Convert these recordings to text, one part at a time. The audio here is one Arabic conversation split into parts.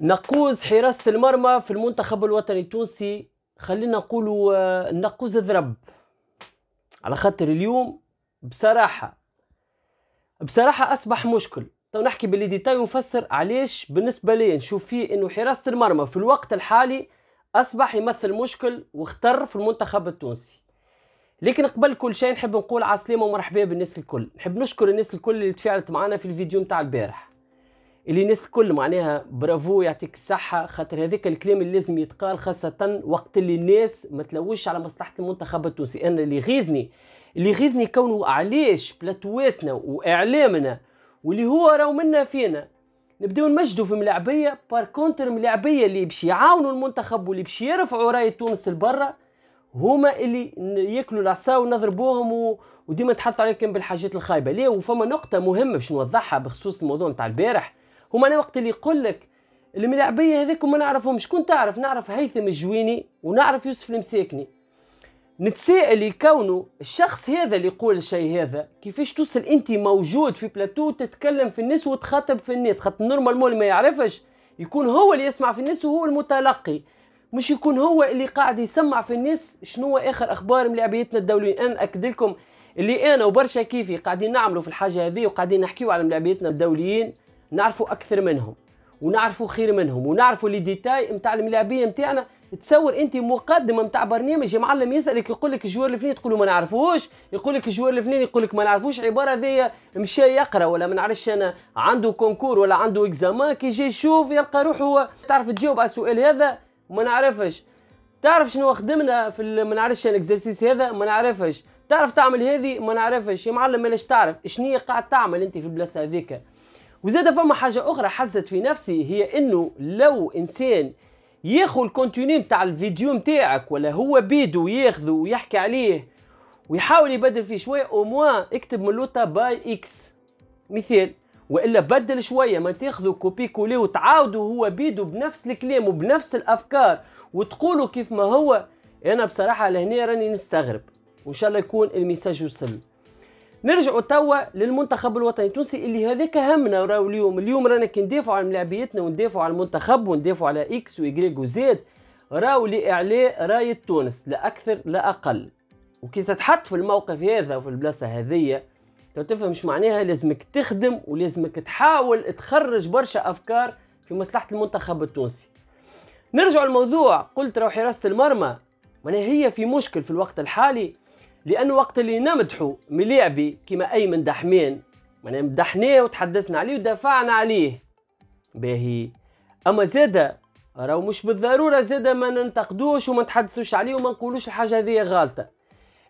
نقوز حراسة المرمى في المنتخب الوطني التونسي خلينا نقول آه، نقوز ذرب على خاطر اليوم بصراحة بصراحة أصبح مشكل تو نحكي باللي ديتاي ونفسر علاش بالنسبة لي نشوف فيه إنه حراسة المرمى في الوقت الحالي أصبح يمثل مشكل واختر في المنتخب التونسي لكن قبل كل شيء نحب نقول عسلامة ومرحبا بالناس الكل نحب نشكر الناس الكل اللي تفاعلت معنا في الفيديو متاع البارح اللي الناس الكل معناها برافو يعطيك الصحة خاطر هذاك الكلام اللي لازم يتقال خاصة وقت اللي الناس ما تلوش على مصلحة المنتخب التونسي أنا اللي يغيظني اللي يغيظني كونه علاش بلاتواتنا وإعلامنا واللي هو راهو منا فينا نبداو نمجدوا في ملاعبيه بار كونتر ملاعبيه اللي باش يعاونوا المنتخب واللي باش يرفعوا راية تونس لبرا هما اللي ياكلوا العصا ونضربوهم و... وديما تحط عليكم بالحاجات الخايبه ليه وفما نقطه مهمه باش نوضحها بخصوص الموضوع نتاع البارح هما انا وقت اللي يقول لك الملاعبيه هذيك ما نعرفهم شكون تعرف نعرف هيثم الجويني ونعرف يوسف المساكني نتساءل يكونوا الشخص هذا اللي يقول الشيء هذا كيفاش توصل انت موجود في بلاتو تتكلم في الناس وتخاطب في الناس خاطر نورمالمون اللي ما يعرفش يكون هو اللي يسمع في الناس وهو المتلقي مش يكون هو اللي قاعد يسمع في الناس شنو اخر اخبار ملاعبيتنا الدوليين انا ناكد لكم اللي انا وبرشا كيفي قاعدين نعملوا في الحاجه هذه وقاعدين نحكيو على ملاعبيتنا الدوليين نعرفوا اكثر منهم ونعرفوا خير منهم ونعرفوا لي ديتاي نتاع الملاعبيه نتاعنا تصور انت مقدمه نتاع برنامج يا معلم يسالك يقول لك الجوار الفلاني تقول له ما نعرفوش يقول لك الجوار الفلاني يقول لك ما نعرفوش عباره ذي مشى يقرا ولا ما نعرفش انا عنده كونكور ولا عنده اكزامان كي يجي يشوف يلقى روحه هو تعرف تجاوب على السؤال هذا ما نعرفش تعرف شنو خدمنا في ما نعرفش انا اكزرسيس هذا ما نعرفش تعرف تعمل هذه ما نعرفش يا معلم ماناش تعرف شنو قاعد تعمل انت في البلاصه هذيك وزاد فما حاجه اخرى حزت في نفسي هي انه لو انسان ياخذ الكونتوني نتاع الفيديو نتاعك ولا هو بيدو ياخذه ويحكي عليه ويحاول يبدل فيه شويه او موا اكتب من لوطا باي اكس مثال والا بدل شويه ما تاخذوا كوبي كولي وتعاودوا هو بيدو بنفس الكلام وبنفس الافكار وتقولوا كيف ما هو انا بصراحه لهنا راني نستغرب وان شاء الله يكون الميساج وصل نرجعوا توا للمنتخب الوطني التونسي اللي هذاك همنا راهو اليوم اليوم رانا كي ندافعوا على ملاعبيتنا وندافعوا على المنتخب وندافعوا على اكس وايكغيك وزيد راهو لاعلاء رايه تونس لا اكثر لا اقل وكي تتحط في الموقف هذا وفي البلاصه هذيا تفهم مش معناها لازمك تخدم ولازمك تحاول تخرج برشا افكار في مصلحه المنتخب التونسي نرجع الموضوع قلت راهو حراسه المرمى معناها هي في مشكل في الوقت الحالي لان وقت اللي نمدحوا مليعبي كيما ايمن دحمين معناها مدحناه وتحدثنا عليه ودافعنا عليه باهي اما زاده راهو مش بالضروره زاده ما ننتقدوش وما نتحدثوش عليه وما نقولوش الحاجه هذه غلطه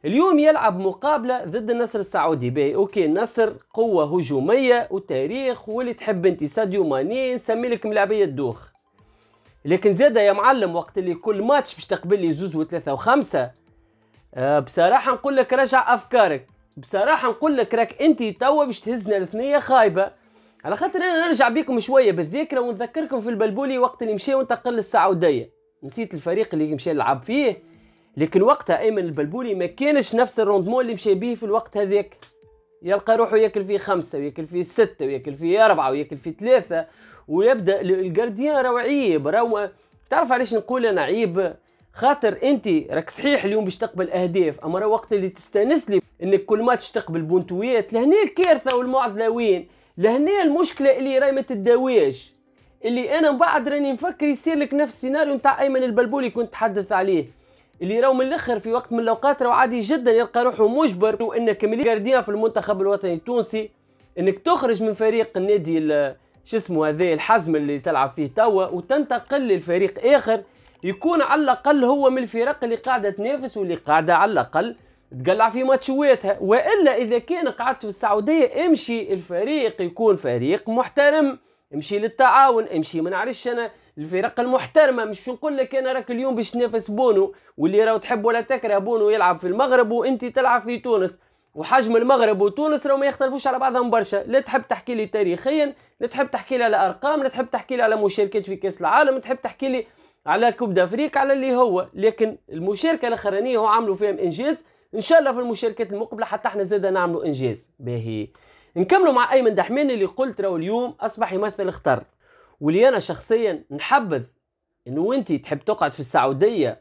اليوم يلعب مقابله ضد النصر السعودي باهي اوكي النصر قوه هجوميه وتاريخ واللي تحب انت ساديو ماني نسمي لك ملعبيه الدوخ لكن زاده يا معلم وقت اللي كل ماتش باش تقبل لي زوز وثلاثه وخمسه آه، بصراحه نقول لك رجع افكارك بصراحه نقول لك راك انت توا باش تهزنا الاثنيه خايبه على خاطر انا نرجع بيكم شويه بالذكرى ونذكركم في البلبولي وقت اللي مشى وانتقل للسعوديه نسيت الفريق اللي مشى يلعب فيه لكن وقتها ايمن البلبولي ما كانش نفس الروندمون اللي مشى بيه في الوقت هذاك يلقى روحه ياكل فيه خمسة وياكل فيه ستة وياكل فيه أربعة وياكل فيه ثلاثة ويبدأ الجارديان راهو عيب راهو تعرف علاش نقول أنا عيب خاطر انت راك صحيح اليوم باش تقبل اهداف اما راه وقت اللي تستانس لي انك كل ماتش تقبل بونتويات لهنا الكارثه والمعضله وين لهنا المشكله اللي راهي ما تداويش اللي انا من بعد راني نفكر يصير لك نفس السيناريو نتاع ايمن البلبولي كنت تحدث عليه اللي راهو من الاخر في وقت من الاوقات راهو عادي جدا يلقى روحه مجبر وانك ملي جارديان في المنتخب الوطني التونسي انك تخرج من فريق النادي شو اسمه هذا الحزم اللي تلعب فيه توا وتنتقل للفريق اخر يكون على الاقل هو من الفرق اللي قاعده تنافس واللي قاعده على الاقل تقلع في ماتشواتها والا اذا كان قعدت في السعوديه امشي الفريق يكون فريق محترم امشي للتعاون امشي ما نعرفش انا الفرق المحترمه مش نقول لك انا راك اليوم باش تنافس بونو واللي راهو تحب ولا تكره بونو يلعب في المغرب وانت تلعب في تونس وحجم المغرب وتونس راهو ما يختلفوش على بعضهم برشا لا تحب تحكي لي تاريخيا لا تحب تحكي لي على ارقام لا تحب تحكي لي على مشاركات في كاس العالم تحب تحكي لي على كوب دافريك على اللي هو لكن المشاركه الاخرانيه هو عملوا فيهم انجاز ان شاء الله في المشاركات المقبله حتى احنا زاده نعملوا انجاز باهي نكملوا مع ايمن دحمان اللي قلت راهو اليوم اصبح يمثل اختر واللي انا شخصيا نحبذ انه انت تحب تقعد في السعوديه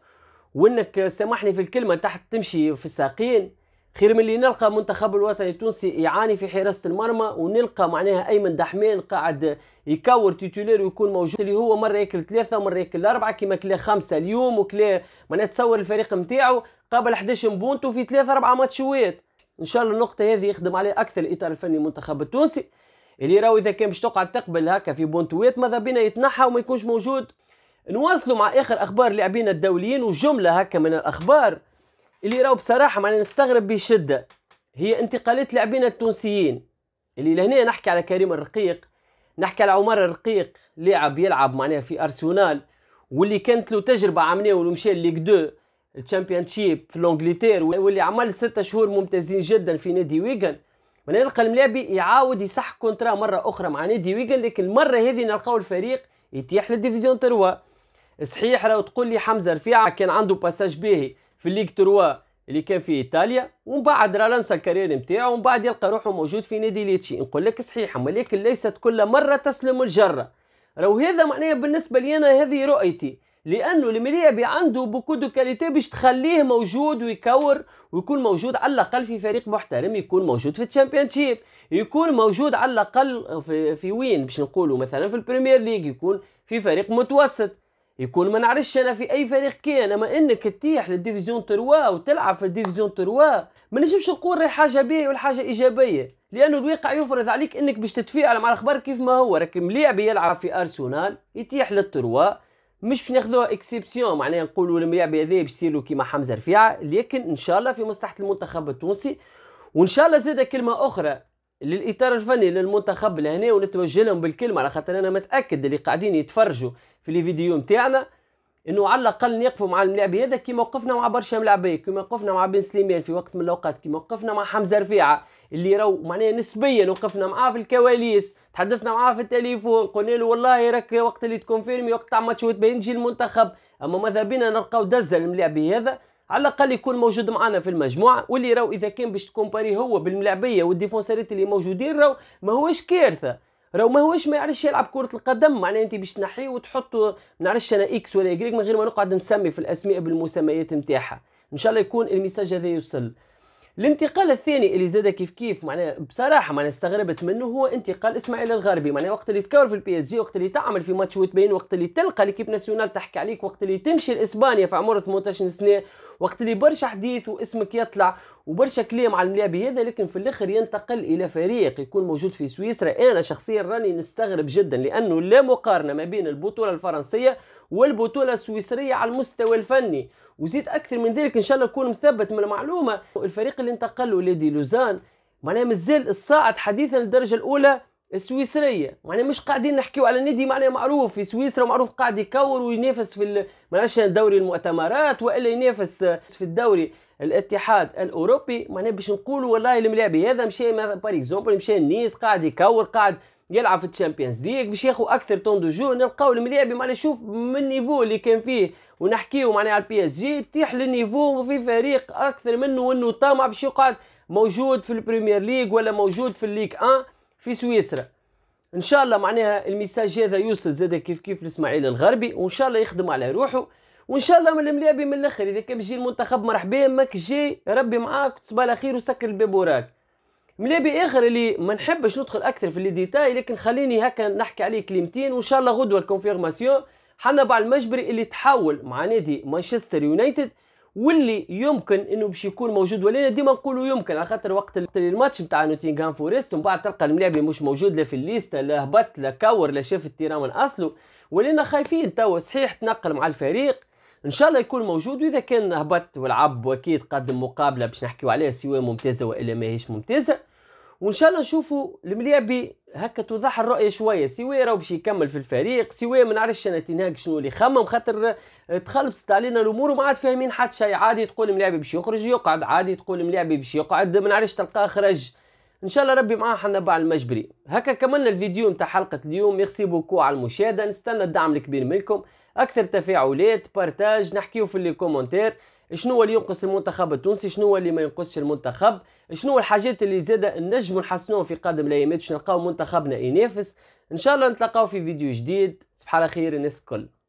وانك سامحني في الكلمه تحت تمشي في الساقين خير من اللي نلقى منتخب الوطني التونسي يعاني في حراسه المرمى ونلقى معناها ايمن دحمان قاعد يكور تيتولير ويكون موجود اللي هو مره ياكل ثلاثه ومره ياكل اربعه كيما كلا خمسه اليوم وكلا معناها تصور الفريق نتاعو قابل 11 بونتو في ثلاثه اربعه ماتشوات ان شاء الله النقطه هذه يخدم عليها اكثر الاطار الفني المنتخب التونسي اللي راهو اذا كان باش تقعد تقبل هكا في بونتوات ماذا بينا يتنحى وما يكونش موجود نواصلوا مع اخر اخبار لاعبينا الدوليين وجمله هكا من الاخبار اللي راهو بصراحه معناها نستغرب بشده هي انتقالات لاعبين التونسيين اللي لهنا نحكي على كريم الرقيق نحكي على عمر الرقيق لاعب يلعب معناها في ارسنال واللي كانت له تجربه عامله ومشى ليغ 2 الشامبيونشيب في لونجليتير واللي عمل ستة شهور ممتازين جدا في نادي ويغان من نلقى الملابي يعاود يصح كونترا مرة أخرى مع نادي ويغان لكن المرة هذه نلقاو الفريق يتيح للديفيزيون تروا صحيح لو تقول لي حمزة رفيعة كان عنده باساج باهي في الليغ 3 اللي كان في ايطاليا ومن بعد راه لانسى الكارير نتاعو ومن بعد يلقى روحه موجود في نادي ليتشي نقول لك صحيح ولكن ليست كل مره تسلم الجره راهو هذا معناه بالنسبه لي انا هذه رؤيتي لانه الملاعب عنده بوكو دو كاليتي باش تخليه موجود ويكور ويكون موجود على الاقل في فريق محترم يكون موجود في الشامبيونشيب يكون موجود على الاقل في, في وين باش نقولوا مثلا في البريمير ليغ يكون في فريق متوسط يكون ما نعرفش انا في اي فريق كان اما انك تتيح للديفيزيون تروا وتلعب في الديفيزيون تروا ما نجمش نقول راهي حاجه باهيه ولا حاجه ايجابيه لانه الواقع يفرض عليك انك باش تتفاعل مع الاخبار كيف ما هو راك ملاعب يلعب في ارسنال يتيح للتروا مش ناخذوها اكسبسيون معناها نقولوا الملاعب هذا باش يصيروا كيما حمزه رفيعه لكن ان شاء الله في مصلحه المنتخب التونسي وان شاء الله زاده كلمه اخرى للاطار الفني للمنتخب لهنا ونتوجه لهم بالكلمه على خاطر انا متاكد اللي قاعدين يتفرجوا في لي فيديو نتاعنا انه على الاقل نقفوا مع الملاعب هذا كيما وقفنا مع برشا ملاعبيه كيما وقفنا مع بن سليمان في وقت من الاوقات كيما وقفنا مع حمزه رفيعه اللي راهو معناها نسبيا وقفنا معاه في الكواليس تحدثنا معاه في التليفون قلنا له والله راك وقت اللي تكون فيرمي وقت تاع ماتش وتبين تجي المنتخب اما ماذا بينا نلقاو دزه الملاعب هذا على الاقل يكون موجود معنا في المجموعه واللي راهو اذا كان باش تكومباري هو بالملاعبيه والديفونسيريت اللي موجودين راهو ما هوش كارثه راهو ما هوش ما يعرفش يلعب كره القدم معناها انت باش تنحيه وتحطه ما نعرفش انا اكس ولا يجريك من غير ما نقعد نسمي في الاسماء بالمسميات نتاعها ان شاء الله يكون الميساج هذا يوصل الانتقال الثاني اللي زاد كيف كيف معناها بصراحه معناها استغربت منه هو انتقال اسماعيل الغربي معناها وقت اللي تكور في البي اس جي وقت اللي تعمل في ماتش وتبين وقت اللي تلقى ليكيب ناسيونال تحكي عليك وقت اللي تمشي لاسبانيا في عمر 18 سنه وقت اللي برشا حديث واسمك يطلع وبرشا كلام على الملاعب هذا لكن في الاخر ينتقل الى فريق يكون موجود في سويسرا انا شخصيا راني نستغرب جدا لانه لا مقارنه ما بين البطوله الفرنسيه والبطولة السويسرية على المستوى الفني وزيد أكثر من ذلك إن شاء الله نكون مثبت من المعلومة الفريق اللي انتقل لدي لوزان معناها مازال الصاعد حديثا للدرجة الأولى السويسريه معناها مش قاعدين نحكيو على نادي معناها معروف في سويسرا ومعروف قاعد يكور وينافس في معناش دوري المؤتمرات والا ينافس في الدوري الاتحاد الاوروبي معناها باش نقولوا والله الملاعب هذا مشى باريكزومبل اكزومبل مشى نيس قاعد يكور قاعد يلعب في الشامبيونز ليغ باش ياخذ اكثر طون دو جو نلقاو الملاعب معناها شوف من النيفو اللي كان فيه ونحكيو معناها على البي اس جي تيح للنيفو في فريق اكثر منه وانه طامع باش يقعد موجود في البريمير ليغ ولا موجود في الليغ 1 في سويسرا ان شاء الله معناها الميساج هذا يوصل زاد كيف كيف لاسماعيل الغربي وان شاء الله يخدم على روحه وان شاء الله من الملاعب من الاخر اذا كان بيجي المنتخب مرحبا ماك جاي ربي معاك تصبح على خير وسكر الباب وراك ملابي اخر اللي ما نحبش ندخل اكثر في لي ديتاي لكن خليني هكا نحكي عليه كلمتين وان شاء الله غدوه الكونفيرماسيون حنا بعد المجبري اللي تحول مع نادي مانشستر يونايتد واللي يمكن انه باش يكون موجود ولينا ديما نقولوا يمكن على خاطر وقت الماتش نتاع نوتينغهام فورست ومن بعد تلقى الملاعب مش موجود لا في الليسته لا هبط لا كور لا شاف التيران من اصله ولينا خايفين توا صحيح تنقل مع الفريق ان شاء الله يكون موجود واذا كان هبط والعب واكيد قدم مقابله باش نحكيو عليها سواء ممتازه والا ماهيش ممتازه وان شاء الله نشوفوا المليابي هكا توضح الرؤيه شويه سواء راهو باش يكمل في الفريق سواء ما نعرفش انا تنهاج شنو اللي خمم خاطر آه، تخلبصت علينا الامور وما عاد فاهمين حتى شيء عادي تقول الملاعب باش يخرج يقعد عادي تقول الملاعب باش يقعد ما نعرفش تلقاه خرج ان شاء الله ربي معاه حنا بعد المجبري هكا كملنا الفيديو نتاع حلقه اليوم ميرسي بوكو على المشاهده نستنى الدعم الكبير منكم اكثر تفاعلات بارتاج نحكيو في لي كومونتير شنو اللي ينقص المنتخب التونسي شنو اللي ما ينقصش المنتخب شنو الحاجات اللي زاد النجم نحسنوهم في قادم الايامات باش نلقاو منتخبنا ينافس ان شاء الله نتلاقاو في فيديو جديد صباح على خير الناس الكل